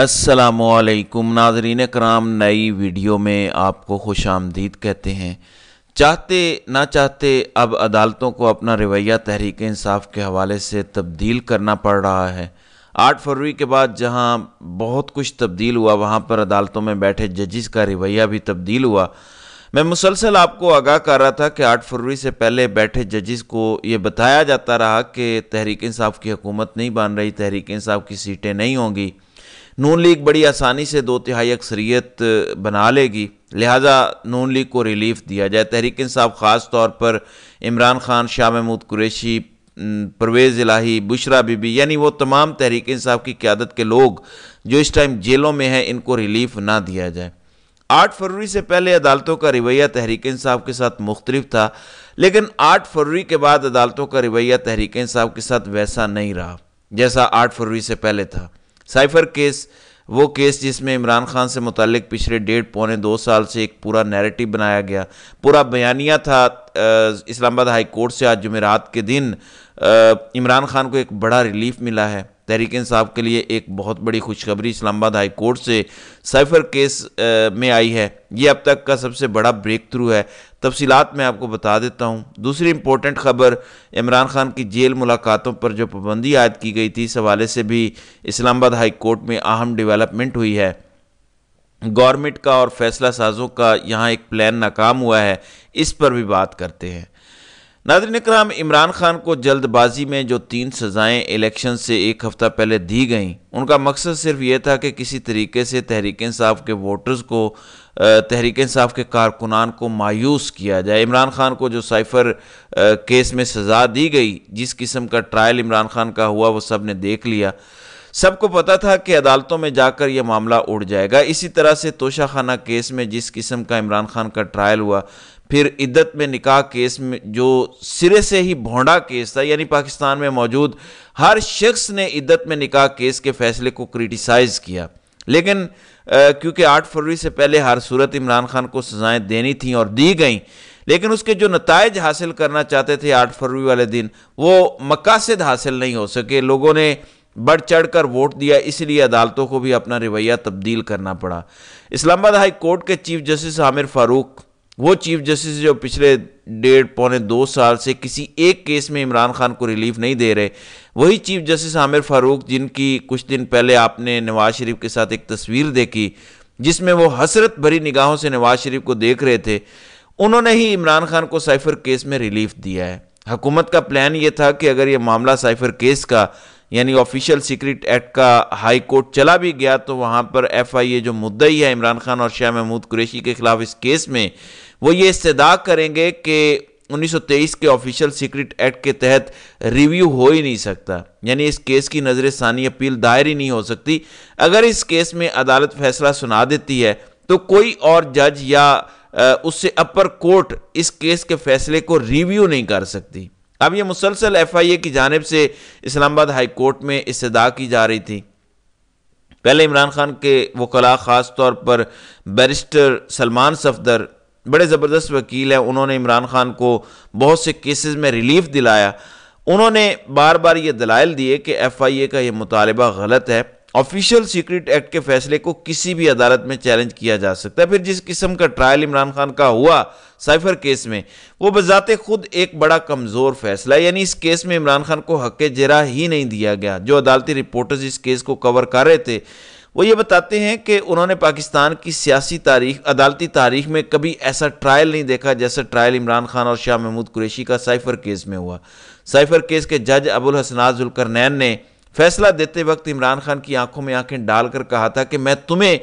असलकुम नाजरीन कराम नई वीडियो में आपको खुश आमदीद कहते हैं चाहते ना चाहते अब अदालतों को अपना रवैया तहरीक इंसाफ के हवाले से तब्दील करना पड़ रहा है आठ फरवरी के बाद जहां बहुत कुछ तब्दील हुआ वहां पर अदालतों में बैठे जजिस का रवैया भी तब्दील हुआ मैं मुसलसल आपको आगाह कर रहा था कि आठ फरवरी से पहले बैठे जजिस को ये बताया जाता रहा कि तहरीक इंसाफ की हुकूमत नहीं बन रही तहरीक इंसाफ की सीटें नहीं होंगी नून लीग बड़ी आसानी से दो तिहाई अक्सरियत बना लेगी लिहाजा नून लीग को रिलीफ दिया जाए तहरीक इंसाफ ख़ास तौर पर इमरान खान शाह महमूद कुरैशी परवेज़ इलाही बुशरा बीबी यानी वो तमाम तहरीक इंसाफ की क्यादत के लोग जो इस टाइम जेलों में हैं इनको रिलीफ ना दिया जाए आठ फरवरी से पहले अदालतों का रवैया तहरीक इंसाफ के साथ मुख्तलिफ था लेकिन आठ फरवरी के बाद अदालतों का रवैया तहरीक इंसाफ के साथ वैसा नहीं रहा जैसा आठ फरवरी से पहले था साइफर केस वो केस जिसमें इमरान खान से मुतलक पिछले डेढ़ पौने दो साल से एक पूरा नैरेटिव बनाया गया पूरा बयानिया था इस्लामाबाद हाई कोर्ट से आज जुमेरात के दिन इमरान खान को एक बड़ा रिलीफ मिला है तहरीक इंसाफ के लिए एक बहुत बड़ी खुशखबरी इस्लामाबाद हाई कोर्ट से सैफर केस में आई है ये अब तक का सबसे बड़ा ब्रेक थ्रू है तफसीत मैं आपको बता देता हूँ दूसरी इंपॉर्टेंट खबर इमरान खान की जेल मुलाकातों पर जो पाबंदी आयद की गई थी इस हवाले से भी इस्लामाबाद हाई कोर्ट में अहम डिवेलपमेंट हुई है गवर्नमेंट का और फैसला साजों का यहाँ एक प्लान नाकाम हुआ है इस पर भी बात करते हैं नादरी कराम इमरान खान को जल्दबाजी में जो तीन सज़ाएँ इलेक्शन से एक हफ़्ता पहले दी गईं उनका मकसद सिर्फ ये था कि किसी तरीके से तहरीक इंसाफ के वोटर्स को तहरीक इंसाफ के कारकुनान को मायूस किया जाए इमरान खान को जो साइफर केस में सज़ा दी गई जिस किस्म का ट्रायल इमरान खान का हुआ वो सब ने देख लिया सबको पता था कि अदालतों में जाकर यह मामला उड़ जाएगा इसी तरह से तोशाखाना केस में जिस किस्म का इमरान खान का ट्रायल हुआ फिर इद्दत में निकाह केस में जो सिरे से ही भोंडा केस था यानी पाकिस्तान में मौजूद हर शख्स ने इद्दत में निकाह केस के फैसले को क्रिटिसाइज़ किया लेकिन क्योंकि आठ फरवरी से पहले हर सूरत इमरान खान को सजाएं देनी थी और दी गई लेकिन उसके जो नतज हासिल करना चाहते थे आठ फरवरी वाले दिन वो मकासद हासिल नहीं हो सके लोगों ने बढ़ चढ़ कर वोट दिया इसलिए अदालतों को भी अपना रवैया तब्दील करना पड़ा इस्लामाबाद हाई कोर्ट के चीफ जस्टिस आमिर फारूक वो चीफ जस्टिस जो पिछले डेढ़ पौने दो साल से किसी एक केस में इमरान खान को रिलीफ नहीं दे रहे वही चीफ जस्टिस आमिर फारूक जिनकी कुछ दिन पहले आपने नवाज शरीफ के साथ एक तस्वीर देखी जिसमें वो हसरत भरी निगाहों से नवाज शरीफ को देख रहे थे उन्होंने ही इमरान खान को साइफर केस में रिलीफ दिया है हुकूमत का प्लान ये था कि अगर ये मामला साइफर केस का यानी ऑफिशियल सीक्रेट एक्ट का हाई कोर्ट चला भी गया तो वहाँ पर एफ आई ए जो मुद्दई है इमरान खान और शाह महमूद कुरेशी के खिलाफ इस केस में वो ये इस्तः करेंगे कि 1923 के ऑफिशियल सीक्रेट एक्ट के तहत रिव्यू हो ही नहीं सकता यानी इस केस की नज़र षानी अपील दायर ही नहीं हो सकती अगर इस केस में अदालत फैसला सुना देती है तो कोई और जज या उससे अपर कोर्ट इस केस के फैसले को रिव्यू नहीं कर सकती अब ये मुसलसल एफ आई ए की जानब से इस्लामाबाद हाई कोर्ट में इस्तः की जा रही थी पहले इमरान खान के वकला ख़ास तौर पर बैरिस्टर सलमान सफदर बड़े ज़बरदस्त वकील हैं उन्होंने इमरान खान को बहुत से केसेस में रिलीफ दिलाया उन्होंने बार बार ये दलाइल दिए कि एफ़ आई ए का ये मुतालबा गलत है ऑफिशियल सीक्रेट एक्ट के फैसले को किसी भी अदालत में चैलेंज किया जा सकता है फिर जिस किस्म का ट्रायल इमरान खान का हुआ साइफर केस में वो बजाते खुद एक बड़ा कमज़ोर फैसला यानी इस केस में इमरान खान को हक जरा ही नहीं दिया गया जो अदालती रिपोर्टर्स इस केस को कवर कर रहे थे वो ये बताते हैं कि उन्होंने पाकिस्तान की सियासी तारीख अदालती तारीख में कभी ऐसा ट्रायल नहीं देखा जैसा ट्रायल इमरान खान और शाह महमूद कुरेशी का साइफर केस में हुआ साइफर केस के जज अबुल हसनाजुलकरनैन ने फैसला देते वक्त इमरान खान की आंखों में आंखें डालकर कहा था कि मैं तुम्हें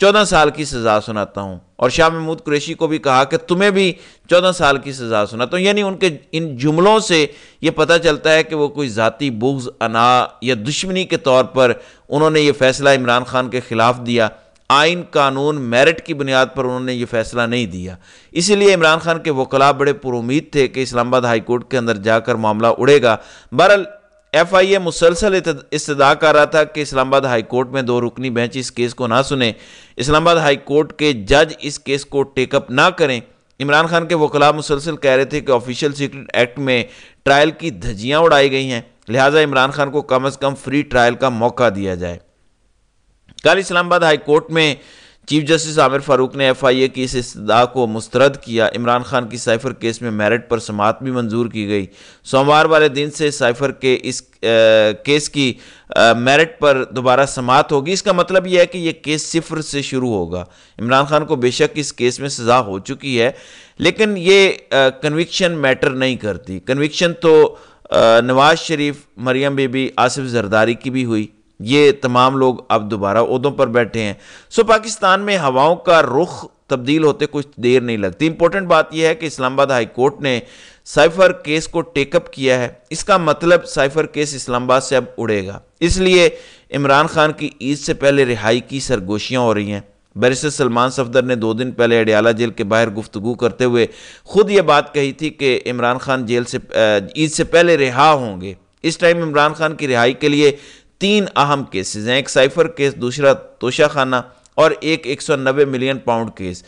चौदह साल की सज़ा सुनाता हूँ और शाह महमूद कुरैशी को भी कहा कि तुम्हें भी चौदह साल की सज़ा सुनाता हूँ यानी उनके इन जुमलों से ये पता चलता है कि वो कोई ज़ाती बुग्ज़ अना या दुश्मनी के तौर पर उन्होंने ये फ़ैसला इमरान खान के ख़िलाफ़ दिया आइन कानून मेरिट की बुनियाद पर उन्होंने ये फैसला नहीं दिया इसीलिए इमरान खान के वकला बड़े पुरुद थे कि इस्लामाबाद हाईकोर्ट के अंदर जाकर मामला उड़ेगा बहरल एफ आई ए मुसलसल इस्तदा कर रहा था कि इस्लामाबाद हाई कोर्ट में दो रुकनी बेंच इस केस को ना सुने इस्लामाबाद हाई कोर्ट के जज इस केस को टेकअप ना करें इमरान खान के वकला मुसलसल कह रहे थे कि ऑफिशियल सीक्रेट एक्ट में ट्रायल की धज्जियाँ उड़ाई गई हैं लिहाजा इमरान खान को कम अज़ कम फ्री ट्रायल का मौका दिया जाए कल इस्लामाबाद हाई कोर्ट में चीफ जस्टिस आमिर फारूक ने एफआईए की इस इस्तः को मुस्तरद किया इमरान खान की साइफर केस में मेरिट पर समात भी मंजूर की गई सोमवार वाले दिन से साइफर के इस आ, केस की मेरिट पर दोबारा समात होगी इसका मतलब यह है कि यह केस सिफर से शुरू होगा इमरान खान को बेशक इस केस में सज़ा हो चुकी है लेकिन ये कन्विक्शन मैटर नहीं करती कन्विक्शन तो नवाज शरीफ मरियम बेबी आसिफ जरदारी की भी हुई ये तमाम लोग अब दोबारा उहदों पर बैठे हैं सो पाकिस्तान में हवाओं का रुख तब्दील होते कुछ देर नहीं लगती इंपॉर्टेंट बात यह है कि इस्लामाबाद हाई कोर्ट ने साइफर केस को टेकअप किया है इसका मतलब साइफर केस इस्लामाबाद से अब उड़ेगा इसलिए इमरान खान की ईद से पहले रिहाई की सरगोशियाँ हो रही हैं बैरिस्टर सलमान सफदर ने दो दिन पहले अडियाला जेल के बाहर गुफ्तु करते हुए खुद ये बात कही थी कि इमरान खान जेल से ईद से पहले रिहा होंगे इस टाइम इमरान खान की रिहाई के लिए तीन अहम केसेस हैं एक साइफर केस दूसरा तोशाखाना और एक 190 मिलियन पाउंड केस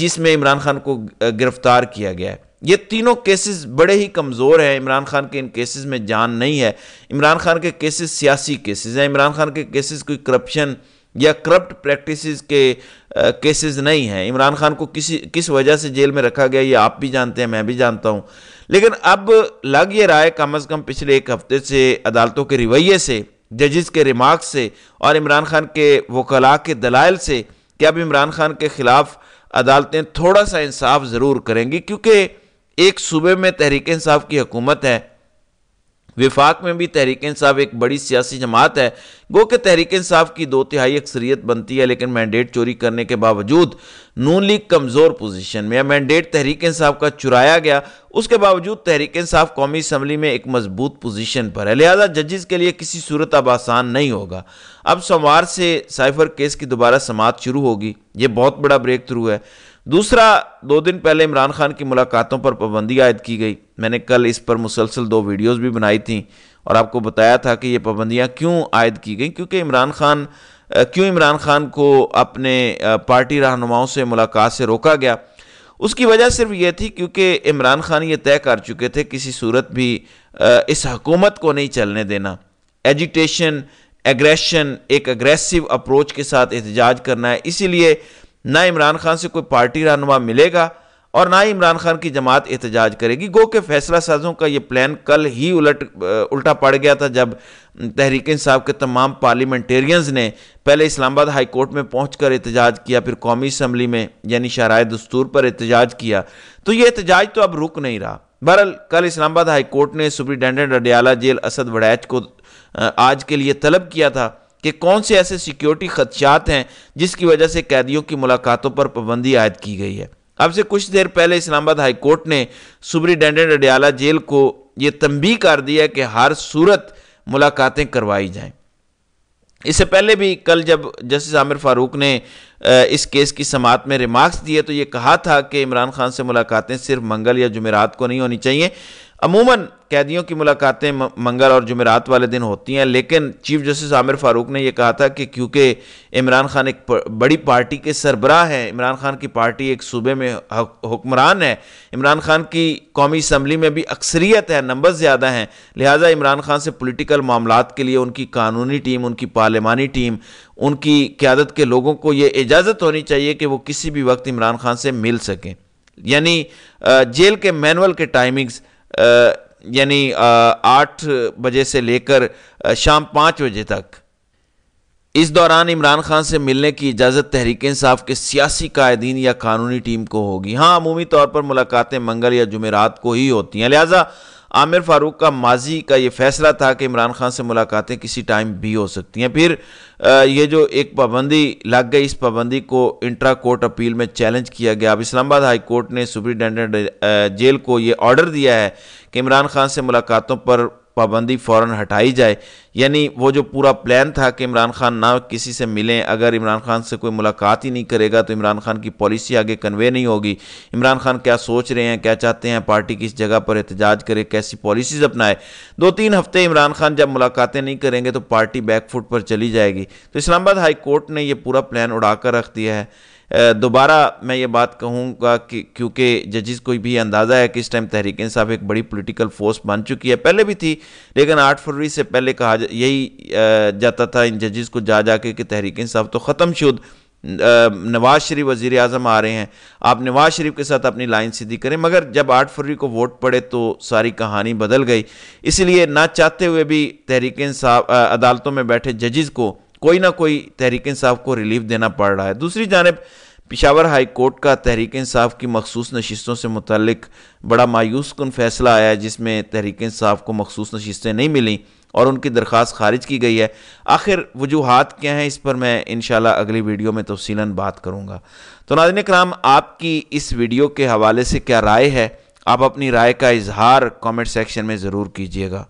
जिसमें इमरान खान को गिरफ्तार किया गया है ये तीनों केसेस बड़े ही कमज़ोर हैं इमरान खान के इन केसेस में जान नहीं है इमरान खान के केसेस सियासी केसेस हैं इमरान खान के केसेस कोई करप्शन या करप्ट प्रैक्टिसेस के केसेस नहीं हैं इमरान खान को किसी किस वजह से जेल में रखा गया ये आप भी जानते हैं मैं भी जानता हूँ लेकिन अब लग ये रहा है कम अज़ कम पिछले एक हफ्ते से अदालतों के रवैये से जजिस के रिमार्क से और इमरान खान के वकला के दलाइल से कि अब इमरान खान के ख़िलाफ़ अदालतें थोड़ा सा इंसाफ ज़रूर करेंगी क्योंकि एक सूबे में तहरीक इंसाफ की हुकूमत है विफाक में भी तहरीक इंसाफ एक बड़ी सियासी जमात है गो कि तहरीक इंसाफ की दो तिहाई अक्सरियत बनती है लेकिन मैंडेट चोरी करने के बावजूद नून लीग कमज़ोर पोजीशन में या मैंडेट तहरीक इंसाफ का चुराया गया उसके बावजूद तहरीक इंसाफ कौमी असम्बली में एक मजबूत पोजीशन पर है लिहाजा जजेस के लिए किसी सूरत अब आसान नहीं होगा अब सोमवार से साइफर केस की दोबारा समात शुरू होगी ये बहुत बड़ा ब्रेक थ्रू है दूसरा दो दिन पहले इमरान खान की मुलाकातों पर पाबंदी आयद की गई मैंने कल इस पर मुसलसल दो वीडियोस भी बनाई थी और आपको बताया था कि ये पाबंदियाँ क्यों आयद की गई क्योंकि इमरान खान क्यों इमरान खान को अपने पार्टी रहनुमाओं से मुलाकात से रोका गया उसकी वजह सिर्फ ये थी क्योंकि इमरान खान ये तय कर चुके थे किसी सूरत भी इस हकूमत को नहीं चलने देना एजिटेशन एग्रेशन एक अग्रेसिव अप्रोच के साथ एहतजाज करना है इसीलिए ना इमरान खान से कोई पार्टी रहनुमा मिलेगा और ना ही इमरान खान की जमात एहतजाज करेगी गो के फैसला साजों का यह प्लान कल ही उलट उल्टा पड़ गया था जब तहरीक साहब के तमाम पार्लियामेंटेरियंस ने पहले इस्लामाबाद हाई कोर्ट में पहुँच कर एहतजाज किया फिर कौमी इसम्बली में यानी शराय दस्तूर पर एहतजाज किया तो ये एहतजाज तो अब रुक नहीं रहा बहरल कल इस्लामाबाद हाई कोर्ट ने सुप्रिटेंडेंट अडयाला जेल असद वड़ैच को आज के लिए तलब किया था कि कौन से ऐसे सिक्योरिटी खदशात हैं जिसकी वजह से कैदियों की मुलाकातों पर पाबंदी आयद की गई है अब से कुछ देर पहले इस्लामाबाद हाईकोर्ट ने सुप्रिटेंडेंट अडियाला जेल को ये तंबी कर दिया कि हर सूरत मुलाकातें करवाई जाएं इससे पहले भी कल जब जस्टिस आमिर फारूक ने इस केस की समात में रिमार्क्स दिए तो ये कहा था कि इमरान खान से मुलाकातें सिर्फ मंगल या जुमेरात को नहीं होनी चाहिए अमूमन कैदियों की मुलाकातें मंगल और जुमेरात वाले दिन होती हैं लेकिन चीफ जस्टिस आमिर फारूक ने यह कहा था कि क्योंकि इमरान खान एक बड़ी पार्टी के सरबराह हैं इमरान खान की पार्टी एक सूबे में हुक्मरान है इमरान खान की कौमी इसम्बली में भी अक्सरियत है नंबर ज़्यादा हैं लिहाजा इमरान खान से पोलिटिकल मामला के लिए उनकी कानूनी टीम उनकी पार्लिमानी टीम उनकी क्यादत के लोगों को ये इजाज़त होनी चाहिए कि वो किसी भी वक्त इमरान खान से मिल सकें यानी जेल के मैनुअल के टाइमिंग्स यानी आठ बजे से लेकर शाम पाँच बजे तक इस दौरान इमरान खान से मिलने की इजाज़त तहरीक इंसाफ के सियासी कायदीन या कानूनी टीम को होगी हाँ अमूमी तौर पर मुलाकातें मंगल या जुमेरात को ही होती हैं लिहाजा आमिर फारूक का माजी का ये फैसला था कि इमरान खान से मुलाकातें किसी टाइम भी हो सकती हैं फिर ये जो एक पाबंदी लग गई इस पाबंदी को इंट्रा कोर्ट अपील में चैलेंज किया गया अब इस्लामाबाद हाई कोर्ट ने सुप्रिटेंडेंट जेल को ये ऑर्डर दिया है कि इमरान खान से मुलाकातों पर पाबंदी फ़ौर हटाई जाए यानी वो जो पूरा प्लान था कि इमरान खान ना किसी से मिलें अगर इमरान खान से कोई मुलाकात ही नहीं करेगा तो इमरान खान की पॉलिसी आगे कन्वे नहीं होगी इमरान खान क्या सोच रहे हैं क्या चाहते हैं पार्टी किस जगह पर एहतजाज करे कैसी पॉलिसीज़ अपनाए दो तीन हफ्ते इमरान खान जब मुलाकातें नहीं करेंगे तो पार्टी बैकफुट पर चली जाएगी तो इस्लामाबाद हाई कोर्ट ने यह पूरा प्लान कर रख दिया है दोबारा मैं ये बात कहूँगा कि क्योंकि जजिस को भी अंदाज़ा है कि इस टाइम तहरीक इंसाफ एक बड़ी पॉलिटिकल फोर्स बन चुकी है पहले भी थी लेकिन आठ फरवरी से पहले कहा यही जाता था इन जजिस को जा जा कर कि तहरीक इंसाफ तो ख़त्म शुद नवाज शरीफ वजीर अजम आ रहे हैं आप नवाज शरीफ के साथ अपनी लाइन सीधी करें मगर जब आठ फरवरी को वोट पड़े तो सारी कहानी बदल गई इसलिए ना चाहते हुए भी तहरीक इंसाफ अदालतों में बैठे जजिस को कोई ना कोई तहरीक इंसाफ को रिलीफ देना पड़ रहा है दूसरी जानब पिशावर हाई कोर्ट का तहरीक इंसाफ की मखसूस नशस्तों से मुतलक बड़ा मायूस कन फैसला आया जिसमें तहरीक इंसाफ को मखसूस नशस्तें नहीं मिली और उनकी दरख्वास्त खारिज की गई है आखिर वजूहत क्या हैं इस पर मैं इन अगली वीडियो में तफसीला बात करूँगा तो नाजन कराम आपकी इस वीडियो के हवाले से क्या राय है आप अपनी राय का इजहार कमेंट सेक्शन में ज़रूर कीजिएगा